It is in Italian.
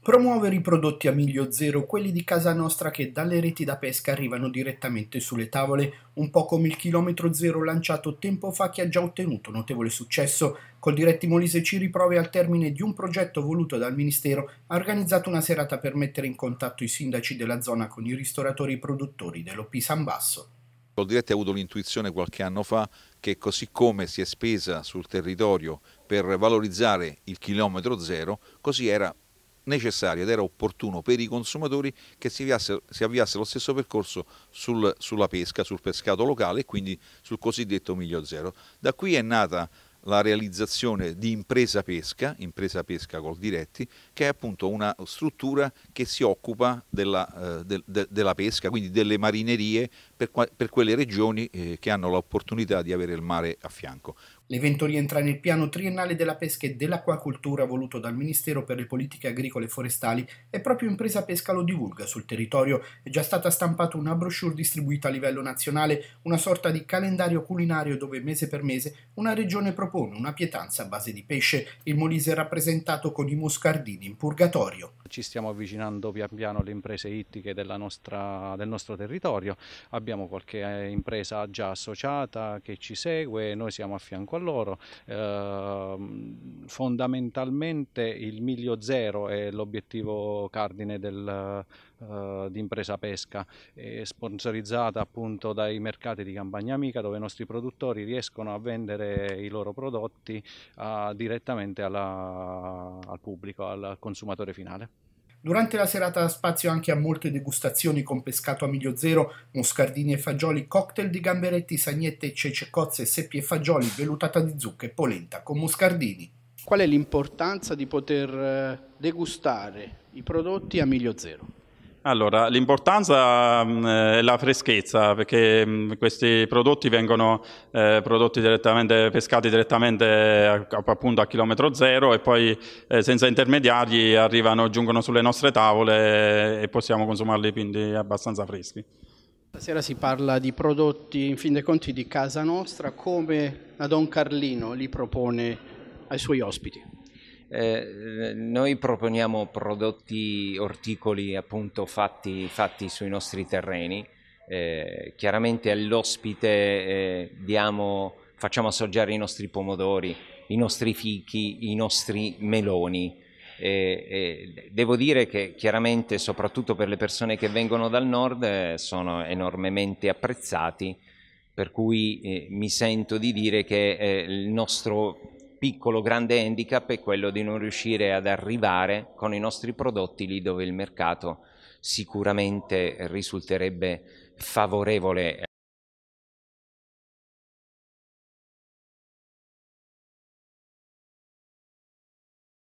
Promuovere i prodotti a miglio zero, quelli di casa nostra che dalle reti da pesca arrivano direttamente sulle tavole, un po' come il chilometro zero lanciato tempo fa che ha già ottenuto notevole successo. Col Diretti Molise ci riprove al termine di un progetto voluto dal Ministero, ha organizzato una serata per mettere in contatto i sindaci della zona con i ristoratori e i produttori dell'OP San Basso. Col Diretti ha avuto l'intuizione qualche anno fa che così come si è spesa sul territorio per valorizzare il chilometro zero, così era necessario ed era opportuno per i consumatori che si avviasse, si avviasse lo stesso percorso sul, sulla pesca, sul pescato locale e quindi sul cosiddetto miglio zero. Da qui è nata la realizzazione di Impresa Pesca, Impresa Pesca Col Diretti, che è appunto una struttura che si occupa della, eh, de, de, della pesca, quindi delle marinerie per, per quelle regioni eh, che hanno l'opportunità di avere il mare a fianco. L'evento rientra nel piano triennale della pesca e dell'acquacoltura voluto dal Ministero per le politiche agricole e forestali e proprio Impresa Pesca lo divulga sul territorio. È già stata stampata una brochure distribuita a livello nazionale, una sorta di calendario culinario dove mese per mese una regione propone una pietanza a base di pesce. Il Molise è rappresentato con i moscardini in purgatorio. Ci stiamo avvicinando pian piano alle imprese ittiche nostra, del nostro territorio. Abbiamo qualche eh, impresa già associata che ci segue, noi siamo affiancati con loro. Eh, fondamentalmente il miglio zero è l'obiettivo cardine del, eh, di Impresa Pesca, sponsorizzata appunto dai mercati di Campagna Amica dove i nostri produttori riescono a vendere i loro prodotti a, ah, direttamente alla, al pubblico, al consumatore finale. Durante la serata dà spazio anche a molte degustazioni con pescato a miglio zero, moscardini e fagioli, cocktail di gamberetti, sagnette cece cozze, seppie e fagioli, velutata di zucca e polenta con moscardini. Qual è l'importanza di poter eh, degustare i prodotti a miglio zero? Allora, l'importanza mm, eh, è la freschezza, perché mm, questi prodotti vengono eh, prodotti direttamente, pescati direttamente a, appunto a chilometro zero e poi eh, senza intermediari arrivano, giungono sulle nostre tavole e possiamo consumarli quindi abbastanza freschi. Stasera si parla di prodotti, in fin dei conti, di casa nostra, come la Don Carlino li propone ai suoi ospiti. Eh, noi proponiamo prodotti orticoli appunto fatti, fatti sui nostri terreni. Eh, chiaramente all'ospite eh, diamo, facciamo assaggiare i nostri pomodori, i nostri fichi, i nostri meloni. Eh, eh, devo dire che chiaramente soprattutto per le persone che vengono dal nord sono enormemente apprezzati per cui eh, mi sento di dire che eh, il nostro piccolo grande handicap è quello di non riuscire ad arrivare con i nostri prodotti lì dove il mercato sicuramente risulterebbe favorevole